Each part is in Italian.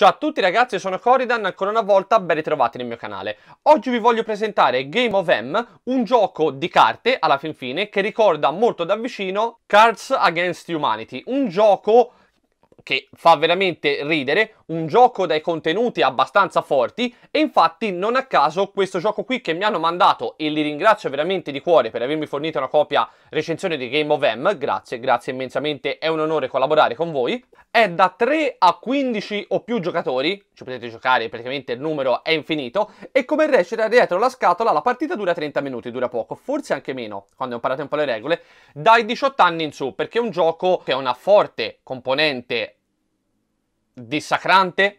Ciao a tutti ragazzi, sono Coridan, ancora una volta ben ritrovati nel mio canale. Oggi vi voglio presentare Game of M, un gioco di carte, alla fin fine, che ricorda molto da vicino Cards Against Humanity, un gioco che fa veramente ridere, un gioco dai contenuti abbastanza forti e infatti non a caso questo gioco qui che mi hanno mandato e li ringrazio veramente di cuore per avermi fornito una copia recensione di Game of M, grazie, grazie immensamente, è un onore collaborare con voi, è da 3 a 15 o più giocatori, ci potete giocare praticamente il numero è infinito e come recita dietro la scatola la partita dura 30 minuti, dura poco, forse anche meno quando ho imparato un po' le regole, dai 18 anni in su perché è un gioco che ha una forte componente dissacrante,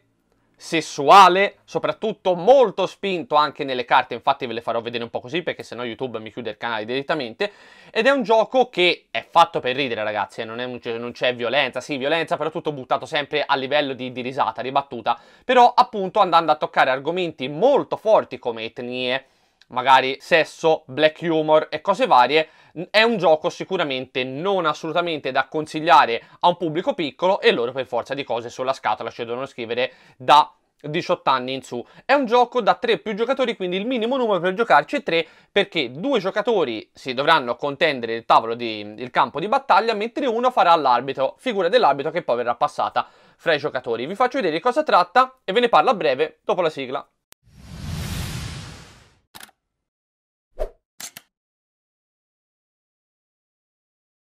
sessuale, soprattutto molto spinto anche nelle carte, infatti ve le farò vedere un po' così perché sennò YouTube mi chiude il canale direttamente, ed è un gioco che è fatto per ridere ragazzi, eh. non, un, non, c'è violenza, sì violenza, però tutto buttato sempre a livello di, di risata, ribattuta, però appunto andando a toccare argomenti molto forti come etnie, magari sesso, black humor e cose varie, è un gioco sicuramente non assolutamente da consigliare a un pubblico piccolo e loro per forza di cose sulla scatola ci devono scrivere da 18 anni in su. È un gioco da 3 più giocatori, quindi il minimo numero per giocarci è 3, perché due giocatori si dovranno contendere il tavolo di, il campo di battaglia, mentre uno farà l'arbitro, figura dell'arbitro che poi verrà passata fra i giocatori. Vi faccio vedere di cosa tratta e ve ne parlo a breve dopo la sigla.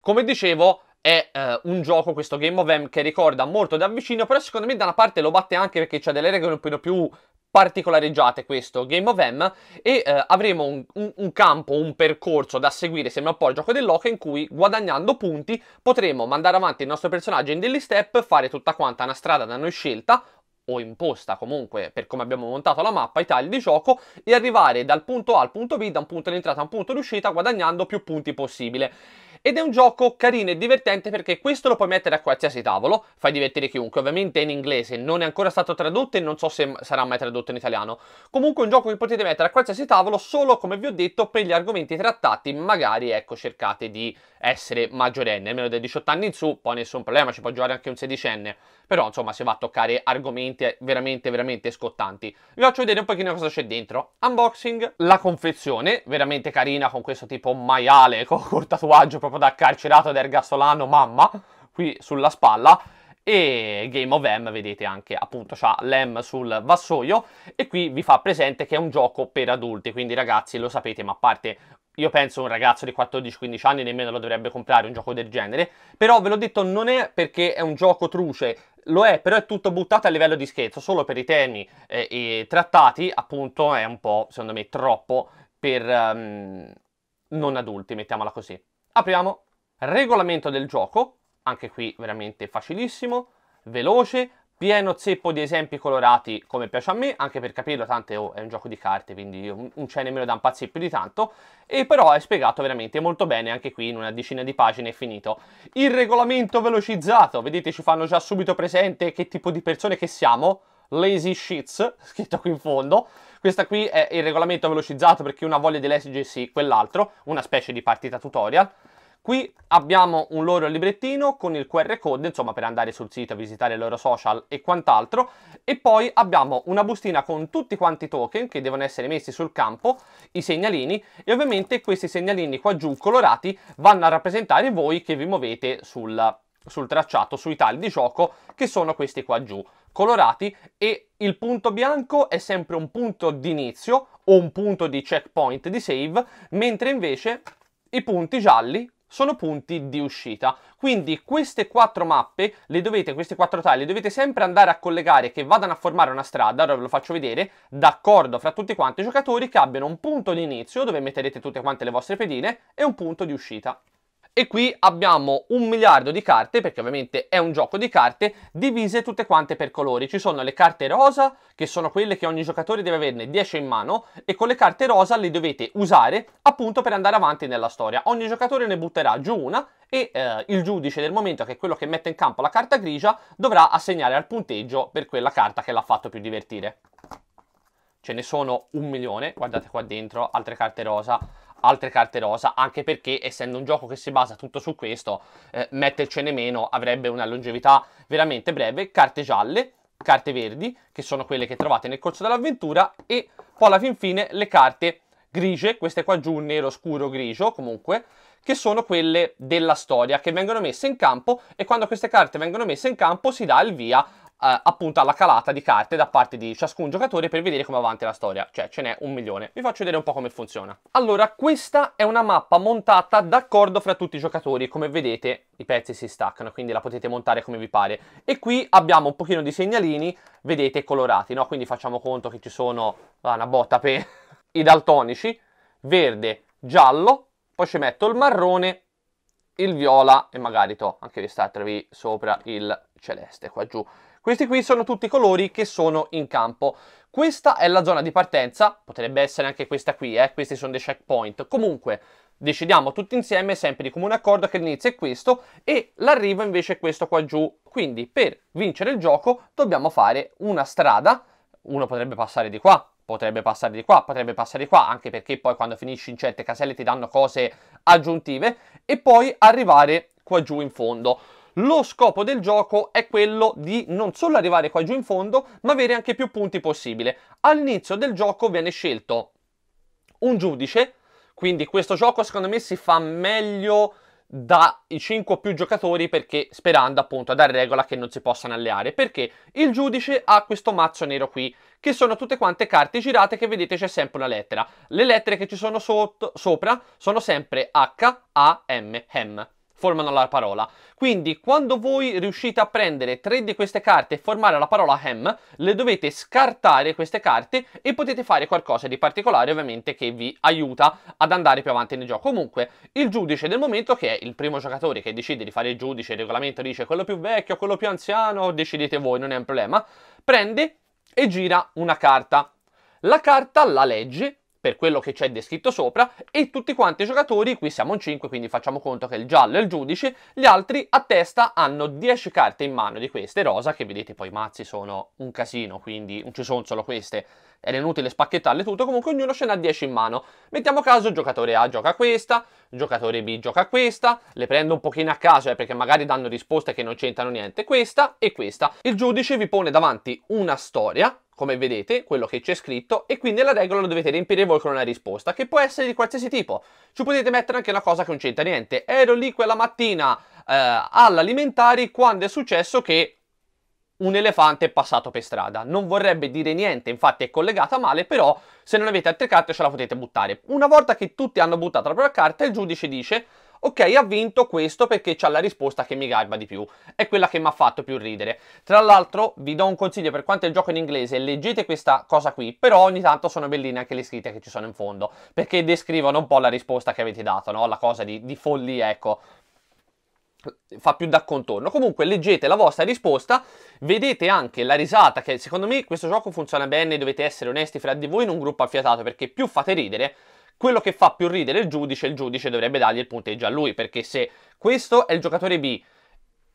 Come dicevo, è eh, un gioco, questo Game of M, che ricorda molto da vicino, però secondo me da una parte lo batte anche perché c'è delle regole un po' più particolareggiate questo Game of M e eh, avremo un, un, un, campo, un percorso da seguire, sembra un po' il gioco dell'oca in cui guadagnando punti potremo mandare avanti il nostro personaggio in degli step, fare tutta quanta una strada da noi scelta o imposta comunque per come abbiamo montato la mappa, i tagli di gioco e arrivare dal punto A al punto B, da un punto di entrata a un punto di uscita guadagnando più punti possibile. Ed è un gioco carino e divertente perché questo lo puoi mettere a qualsiasi tavolo, fai divertire chiunque, ovviamente è in inglese, non è ancora stato tradotto e non so se sarà mai tradotto in italiano. Comunque è un gioco che potete mettere a qualsiasi tavolo solo, come vi ho detto, per gli argomenti trattati, magari ecco cercate di essere maggiorenne, almeno dai 18 anni in su, poi nessun problema, ci può giocare anche un sedicenne, però insomma si va a toccare argomenti veramente veramente scottanti. Vi faccio vedere un pochino cosa c'è dentro. Unboxing, la confezione, veramente carina con questo tipo maiale, con col tatuaggio proprio proprio da carcerato ad ergastolano mamma, qui sulla spalla e Game of M vedete anche appunto c'ha l'M sul vassoio e qui vi fa presente che è un gioco per adulti quindi ragazzi lo sapete ma a parte io penso un ragazzo di 14-15 anni nemmeno lo dovrebbe comprare un gioco del genere però ve l'ho detto non è perché è un gioco truce lo è però è tutto buttato a livello di scherzo solo per i temi eh, trattati appunto è un po' secondo me troppo per um, non adulti mettiamola così apriamo regolamento del gioco, anche qui veramente facilissimo, veloce, pieno zeppo di esempi colorati come piace a me, anche per capirlo, tante oh, è un gioco di carte, quindi non c'è nemmeno da impazzire più di tanto, e però è spiegato veramente molto bene, anche qui in una decina di pagine è finito. Il regolamento velocizzato, vedete ci fanno già subito presente che tipo di persone che siamo, lazy shits, scritto qui in fondo, questa qui è il regolamento velocizzato per chi una voglia di LSG quell'altro, una specie di partita tutorial. Qui abbiamo un loro librettino con il QR code, insomma per andare sul sito, visitare i loro social e quant'altro. E poi abbiamo una bustina con tutti quanti i token che devono essere messi sul campo, i segnalini e ovviamente questi segnalini qua giù colorati vanno a rappresentare voi che vi muovete sul, sul tracciato, sui tali di gioco che sono questi qua giù colorati e il punto bianco è sempre un punto di inizio o un punto di checkpoint di save, mentre invece i punti gialli sono punti di uscita. Quindi queste quattro mappe, le dovete, queste quattro tile, le dovete sempre andare a collegare che vadano a formare una strada, ora ve lo faccio vedere, d'accordo fra tutti quanti i giocatori che abbiano un punto di inizio dove metterete tutte quante le vostre pedine e un punto di uscita e qui abbiamo un miliardo di carte, perché ovviamente è un gioco di carte, divise tutte quante per colori. Ci sono le carte rosa, che sono quelle che ogni giocatore deve averne 10 in mano, e con le carte rosa le dovete usare appunto per andare avanti nella storia. Ogni giocatore ne butterà giù una e eh, il giudice del momento, che è quello che mette in campo la carta grigia, dovrà assegnare al punteggio per quella carta che l'ha fatto più divertire. Ce ne sono un milione, guardate qua dentro, altre carte rosa altre carte rosa, anche perché essendo un gioco che si basa tutto su questo, eh, mettercene meno avrebbe una longevità veramente breve, carte gialle, carte verdi, che sono quelle che trovate nel corso dell'avventura, e poi alla fin fine le carte grigie, queste qua giù nero scuro grigio comunque, che sono quelle della storia, che vengono messe in campo e quando queste carte vengono messe in campo si dà il via eh, appunto alla calata di carte da parte di ciascun giocatore per vedere come avanti la storia, cioè ce n'è un milione. Vi faccio vedere un po' come funziona. Allora, questa è una mappa montata d'accordo fra tutti i giocatori, come vedete i pezzi si staccano, quindi la potete montare come vi pare. E qui abbiamo un pochino di segnalini, vedete, colorati, no? Quindi facciamo conto che ci sono ah, una botta per i daltonici, verde, giallo, poi ci metto il marrone, il viola e magari to, anche di stattervi sopra il celeste qua giù. Questi qui sono tutti i colori che sono in campo. Questa è la zona di partenza, potrebbe essere anche questa qui, eh? questi sono dei checkpoint. Comunque, decidiamo tutti insieme, sempre di comune accordo, che l'inizio è questo e l'arrivo invece è questo qua giù. Quindi, per vincere il gioco, dobbiamo fare una strada. Uno potrebbe passare di qua, potrebbe passare di qua, potrebbe passare di qua, anche perché poi quando finisci in certe caselle ti danno cose aggiuntive, e poi arrivare qua giù in fondo. Lo scopo del gioco è quello di non solo arrivare qua giù in fondo, ma avere anche più punti possibile. All'inizio del gioco viene scelto un giudice, quindi questo gioco secondo me si fa meglio dai 5 o più giocatori perché sperando appunto a dare regola che non si possano alleare perché il giudice ha questo mazzo nero qui che sono tutte quante carte girate che vedete c'è sempre una lettera le lettere che ci sono sotto, sopra sono sempre H, A, M, M formano la parola. Quindi quando voi riuscite a prendere tre di queste carte e formare la parola hem, le dovete scartare queste carte e potete fare qualcosa di particolare ovviamente che vi aiuta ad andare più avanti nel gioco. Comunque il giudice del momento che è il primo giocatore che decide di fare il giudice, il regolamento dice quello più vecchio, quello più anziano, decidete voi, non è un problema, prende e gira una carta. La carta la legge per quello che c'è descritto sopra e tutti quanti i giocatori, qui siamo in 5 quindi facciamo conto che il giallo è il giudice, gli altri a testa hanno 10 carte in mano di queste rosa che vedete poi i mazzi sono un casino quindi non ci sono solo queste era inutile spacchettarle tutto, comunque ognuno ce n'ha 10 in mano. Mettiamo caso giocatore A gioca questa, giocatore B gioca questa, le prendo un pochino a caso eh, perché magari danno risposte che non c'entrano niente, questa e questa. Il giudice vi pone davanti una storia, come vedete, quello che c'è scritto, e quindi la regola lo dovete riempire voi con una risposta, che può essere di qualsiasi tipo. Ci potete mettere anche una cosa che non c'entra niente. Ero lì quella mattina eh, all'alimentari quando è successo che un elefante è passato per strada. Non vorrebbe dire niente, infatti è collegata male, però se non avete altre carte ce la potete buttare. Una volta che tutti hanno buttato la propria carta, il giudice dice ok ha vinto questo perché c'ha la risposta che mi garba di più, è quella che mi ha fatto più ridere. Tra l'altro vi do un consiglio per quanto è il gioco in inglese, leggete questa cosa qui, però ogni tanto sono belline anche le scritte che ci sono in fondo, perché descrivono un po' la risposta che avete dato, no? la cosa di, di follia, ecco, fa più da contorno. Comunque leggete la vostra risposta, vedete anche la risata che secondo me questo gioco funziona bene, dovete essere onesti fra di voi in un gruppo affiatato perché più fate ridere, quello che fa più ridere il giudice, il giudice dovrebbe dargli il punteggio a lui, perché se questo è il giocatore B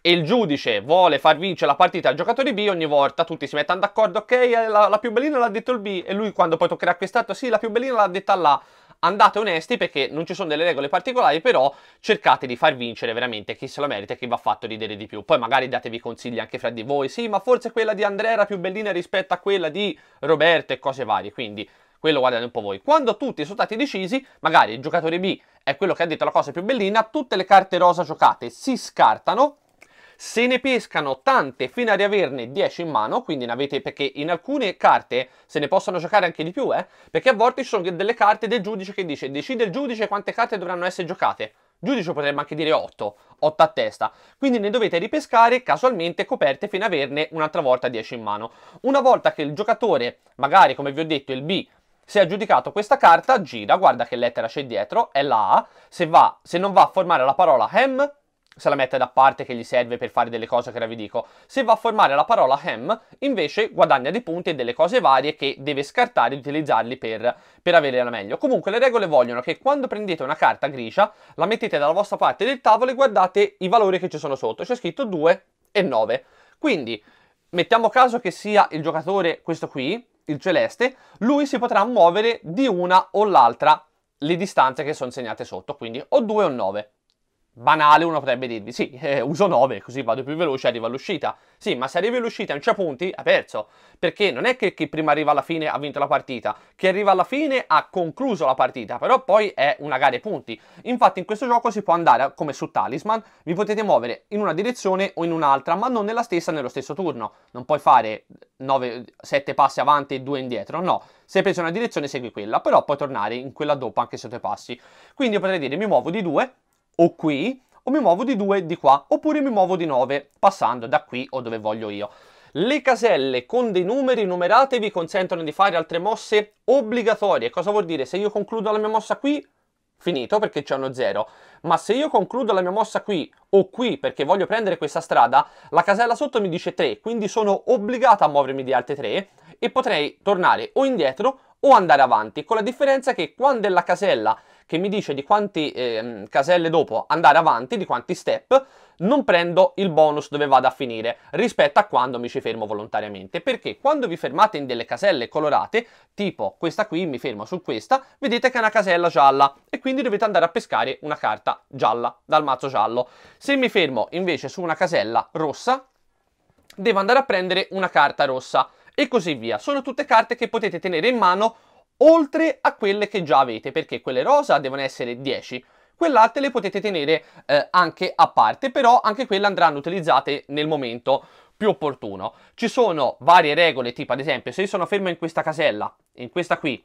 e il giudice vuole far vincere la partita al giocatore B, ogni volta tutti si mettono d'accordo, ok, la, la più bellina l'ha detto il B, e lui quando poi toccherà quest'altro, sì, la più bellina l'ha detta là, andate onesti perché non ci sono delle regole particolari, però cercate di far vincere veramente chi se lo merita e chi va fatto ridere di più. Poi magari datevi consigli anche fra di voi, sì, ma forse quella di Andrea era più bellina rispetto a quella di Roberto e cose varie, quindi quello guardate un po' voi. Quando tutti sono stati decisi, magari il giocatore B è quello che ha detto la cosa più bellina, tutte le carte rosa giocate si scartano se ne pescano tante fino ad averne 10 in mano, quindi ne avete perché in alcune carte se ne possono giocare anche di più, eh? Perché a volte ci sono delle carte del giudice che dice decide il giudice quante carte dovranno essere giocate. giudice potrebbe anche dire 8, 8 a testa, quindi ne dovete ripescare casualmente coperte fino ad averne un'altra volta 10 in mano. Una volta che il giocatore, magari come vi ho detto il B, si è giudicato questa carta, gira, guarda che lettera c'è dietro, è la A, se, va, se non va a formare la parola hem, se la mette da parte che gli serve per fare delle cose che ora vi dico. Se va a formare la parola ham, invece guadagna dei punti e delle cose varie che deve scartare e utilizzarli per, per avere la meglio. Comunque le regole vogliono che quando prendete una carta grigia, la mettete dalla vostra parte del tavolo e guardate i valori che ci sono sotto. C'è scritto 2 e 9. Quindi mettiamo caso che sia il giocatore questo qui, il celeste, lui si potrà muovere di una o l'altra le distanze che sono segnate sotto, quindi o 2 o 9 banale uno potrebbe dirvi sì, eh, uso 9 così vado più veloce e arrivo all'uscita. Sì, ma se arrivi all'uscita a un certo punto ha perso, perché non è che chi prima arriva alla fine ha vinto la partita, chi arriva alla fine ha concluso la partita, però poi è una gara ai punti. Infatti in questo gioco si può andare, come su Talisman, vi potete muovere in una direzione o in un'altra, ma non nella stessa nello stesso turno. Non puoi fare 9, 7 passi avanti e 2 indietro, no. Se hai preso una direzione segui quella, però puoi tornare in quella dopo anche se tu passi. Quindi io potrei dire mi muovo di 2 o qui, o mi muovo di 2 di qua, oppure mi muovo di 9 passando da qui o dove voglio io. Le caselle con dei numeri numerate vi consentono di fare altre mosse obbligatorie. Cosa vuol dire? Se io concludo la mia mossa qui, finito perché c'è uno 0. Ma se io concludo la mia mossa qui o qui perché voglio prendere questa strada, la casella sotto mi dice 3, quindi sono obbligata a muovermi di altre 3 e potrei tornare o indietro o andare avanti, con la differenza che quando è la casella che mi dice di quanti eh, caselle dopo andare avanti, di quanti step, non prendo il bonus dove vado a finire rispetto a quando mi ci fermo volontariamente perché quando vi fermate in delle caselle colorate tipo questa qui mi fermo su questa vedete che è una casella gialla e quindi dovete andare a pescare una carta gialla dal mazzo giallo se mi fermo invece su una casella rossa devo andare a prendere una carta rossa e così via sono tutte carte che potete tenere in mano oltre a quelle che già avete, perché quelle rosa devono essere 10. Quell'altre le potete tenere eh, anche a parte, però anche quelle andranno utilizzate nel momento più opportuno. Ci sono varie regole, tipo ad esempio se io sono fermo in questa casella, in questa qui,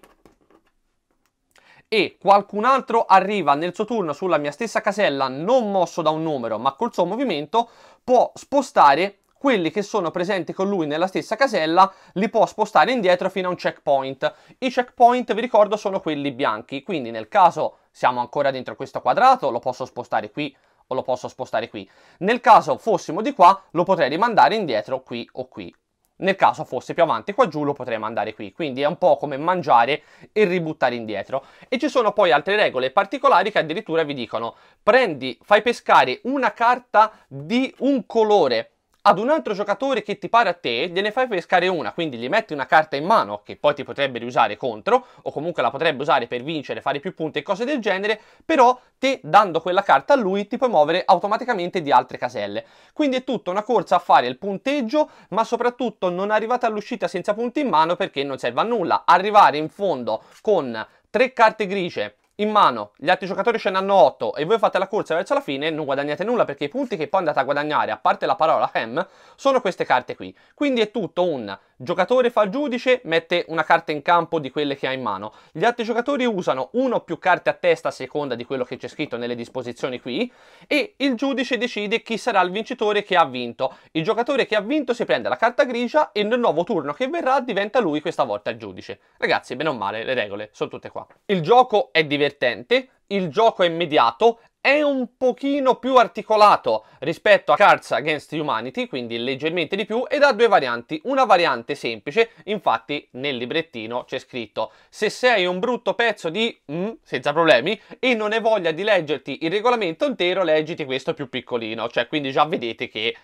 e qualcun altro arriva nel suo turno sulla mia stessa casella non mosso da un numero ma col suo movimento può spostare quelli che sono presenti con lui nella stessa casella li può spostare indietro fino a un checkpoint. I checkpoint, vi ricordo, sono quelli bianchi, quindi nel caso siamo ancora dentro questo quadrato, lo posso spostare qui o lo posso spostare qui. Nel caso fossimo di qua, lo potrei rimandare indietro qui o qui. Nel caso fosse più avanti qua giù lo potrei mandare qui, quindi è un po' come mangiare e ributtare indietro. E ci sono poi altre regole particolari che addirittura vi dicono prendi, fai pescare una carta di un colore ad un altro giocatore che ti pare a te, gliene fai pescare una, quindi gli metti una carta in mano che poi ti potrebbe riusare contro, o comunque la potrebbe usare per vincere, fare più punti e cose del genere, però te dando quella carta a lui ti puoi muovere automaticamente di altre caselle. Quindi è tutta una corsa a fare il punteggio, ma soprattutto non arrivate all'uscita senza punti in mano perché non serve a nulla. Arrivare in fondo con tre carte grigie in mano, gli altri giocatori ce ne hanno 8 e voi fate la corsa verso la fine, non guadagnate nulla perché i punti che poi andate a guadagnare, a parte la parola chem, sono queste carte qui. Quindi è tutto un Giocatore fa il giudice, mette una carta in campo di quelle che ha in mano. Gli altri giocatori usano una o più carte a testa a seconda di quello che c'è scritto nelle disposizioni qui e il giudice decide chi sarà il vincitore che ha vinto. Il giocatore che ha vinto si prende la carta grigia e nel nuovo turno che verrà diventa lui questa volta il giudice. Ragazzi, bene o male, le regole sono tutte qua. Il gioco è divertente, il gioco è immediato, è un pochino più articolato rispetto a Cards Against Humanity, quindi leggermente di più, ed ha due varianti. Una variante semplice, infatti nel librettino c'è scritto se sei un brutto pezzo di mm, senza problemi e non hai voglia di leggerti il regolamento intero, leggiti questo più piccolino, cioè quindi già vedete che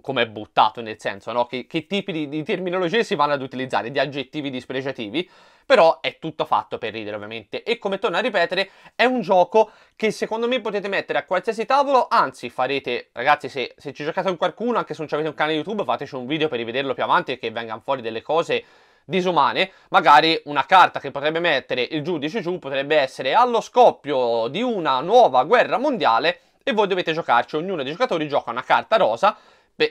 come è buttato, nel senso, no? che, che, tipi di, di terminologie si vanno ad utilizzare, di aggettivi dispregiativi, però è tutto fatto per ridere ovviamente e come torno a ripetere è un gioco che secondo me potete mettere a qualsiasi tavolo anzi farete ragazzi se, se ci giocate con qualcuno anche se non avete un canale youtube fateci un video per rivederlo più avanti e che vengano fuori delle cose disumane magari una carta che potrebbe mettere il giudice giù potrebbe essere allo scoppio di una nuova guerra mondiale e voi dovete giocarci ognuno dei giocatori gioca una carta rosa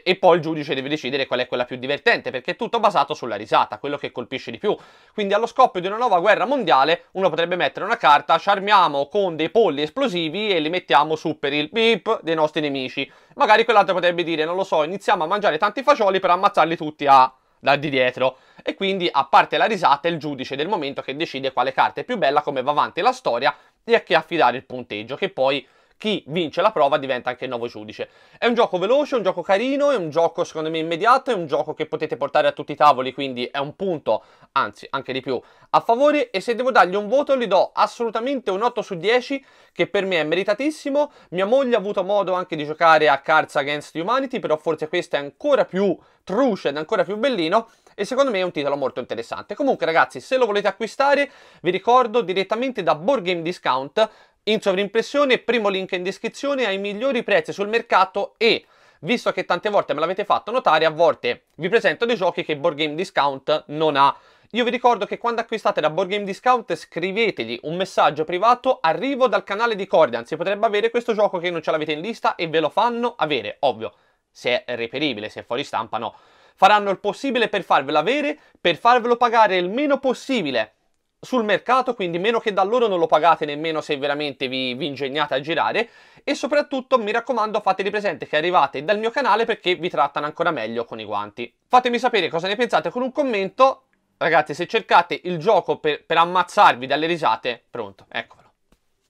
e poi il giudice deve decidere qual è quella più divertente, perché è tutto basato sulla risata, quello che colpisce di più. Quindi allo scoppio di una nuova guerra mondiale uno potrebbe mettere una carta, ci armiamo con dei polli esplosivi e li mettiamo su per il beep dei nostri nemici. Magari quell'altro potrebbe dire, non lo so, iniziamo a mangiare tanti fagioli per ammazzarli tutti a da di dietro e quindi a parte la risata è il giudice del momento che decide quale carta è più bella, come va avanti la storia e a chi affidare il punteggio che poi chi vince la prova diventa anche il nuovo giudice. È un gioco veloce, un gioco carino, è un gioco secondo me immediato, è un gioco che potete portare a tutti i tavoli, quindi è un punto, anzi anche di più, a favore e se devo dargli un voto gli do assolutamente un 8 su 10 che per me è meritatissimo. Mia moglie ha avuto modo anche di giocare a Cards Against Humanity, però forse questo è ancora più truce ed ancora più bellino e secondo me è un titolo molto interessante. Comunque ragazzi, se lo volete acquistare, vi ricordo direttamente da Board Game Discount in sovrimpressione, primo link in descrizione ai migliori prezzi sul mercato e, visto che tante volte me l'avete fatto notare, a volte vi presento dei giochi che Board Game Discount non ha. Io vi ricordo che quando acquistate da Board Game Discount scrivetegli un messaggio privato arrivo dal canale di Cordian, si potrebbe avere questo gioco che non ce l'avete in lista e ve lo fanno avere, ovvio, se è reperibile, se è fuori stampa no. Faranno il possibile per farvelo avere, per farvelo pagare il meno possibile sul mercato, quindi meno che da loro non lo pagate nemmeno se veramente vi, vi, ingegnate a girare e soprattutto mi raccomando fateli presente che arrivate dal mio canale perché vi trattano ancora meglio con i guanti. Fatemi sapere cosa ne pensate con un commento, ragazzi se cercate il gioco per, per ammazzarvi dalle risate, pronto, eccolo.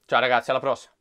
Ciao ragazzi, alla prossima.